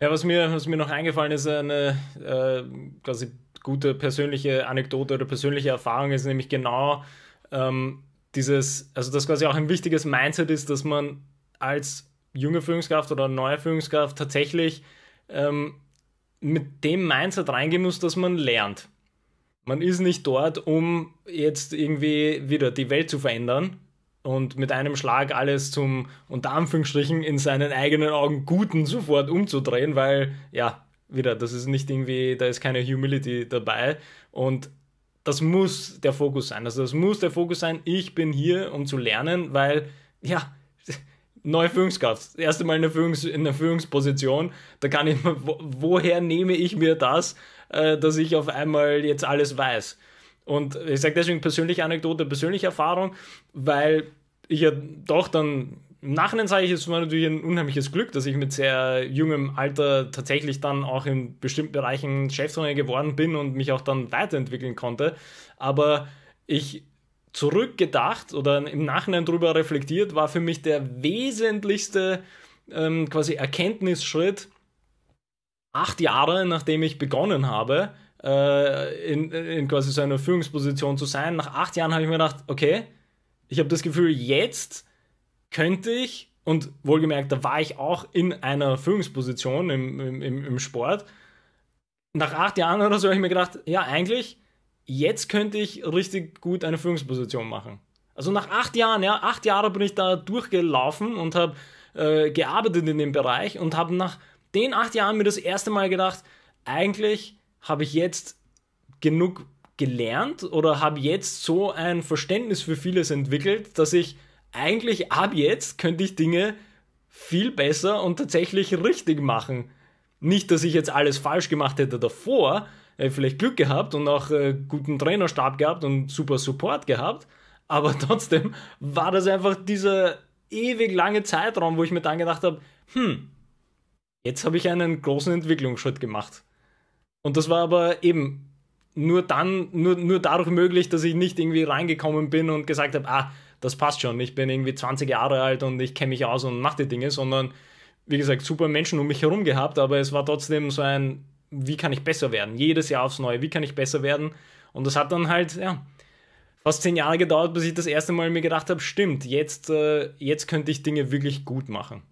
Ja, was mir, was mir noch eingefallen ist, eine äh, quasi gute persönliche Anekdote oder persönliche Erfahrung ist nämlich genau ähm, dieses, also das quasi auch ein wichtiges Mindset ist, dass man als junge Führungskraft oder neue Führungskraft tatsächlich ähm, mit dem Mindset reingehen muss, dass man lernt. Man ist nicht dort, um jetzt irgendwie wieder die Welt zu verändern, und mit einem Schlag alles zum, unter Anführungsstrichen, in seinen eigenen Augen Guten sofort umzudrehen, weil ja, wieder, das ist nicht irgendwie, da ist keine Humility dabei und das muss der Fokus sein. Also das muss der Fokus sein, ich bin hier, um zu lernen, weil ja, neue Führungskraft. Das erste Mal in der, Führungs-, in der Führungsposition. Da kann ich, wo, woher nehme ich mir das, äh, dass ich auf einmal jetzt alles weiß? Und ich sage deswegen persönliche Anekdote, persönliche Erfahrung, weil ich ja doch dann im Nachhinein sage ich, es war natürlich ein unheimliches Glück, dass ich mit sehr jungem Alter tatsächlich dann auch in bestimmten Bereichen Cheftrainer geworden bin und mich auch dann weiterentwickeln konnte. Aber ich zurückgedacht oder im Nachhinein darüber reflektiert, war für mich der wesentlichste ähm, quasi Erkenntnisschritt acht Jahre, nachdem ich begonnen habe, äh, in, in quasi so einer Führungsposition zu sein. Nach acht Jahren habe ich mir gedacht, okay, ich habe das Gefühl, jetzt könnte ich, und wohlgemerkt, da war ich auch in einer Führungsposition im, im, im Sport. Nach acht Jahren oder so habe ich mir gedacht, ja, eigentlich, jetzt könnte ich richtig gut eine Führungsposition machen. Also nach acht Jahren, ja, acht Jahre bin ich da durchgelaufen und habe äh, gearbeitet in dem Bereich und habe nach den acht Jahren mir das erste Mal gedacht, eigentlich habe ich jetzt genug gelernt oder habe jetzt so ein Verständnis für vieles entwickelt, dass ich eigentlich ab jetzt könnte ich Dinge viel besser und tatsächlich richtig machen. Nicht, dass ich jetzt alles falsch gemacht hätte davor, äh, vielleicht Glück gehabt und auch äh, guten Trainerstab gehabt und super Support gehabt, aber trotzdem war das einfach dieser ewig lange Zeitraum, wo ich mir dann gedacht habe, hm, jetzt habe ich einen großen Entwicklungsschritt gemacht. Und das war aber eben nur dann, nur, nur dadurch möglich, dass ich nicht irgendwie reingekommen bin und gesagt habe, ah, das passt schon, ich bin irgendwie 20 Jahre alt und ich kenne mich aus und mache die Dinge, sondern wie gesagt, super Menschen um mich herum gehabt, aber es war trotzdem so ein, wie kann ich besser werden? Jedes Jahr aufs Neue, wie kann ich besser werden? Und das hat dann halt, ja, fast zehn Jahre gedauert, bis ich das erste Mal mir gedacht habe, stimmt, jetzt, äh, jetzt könnte ich Dinge wirklich gut machen.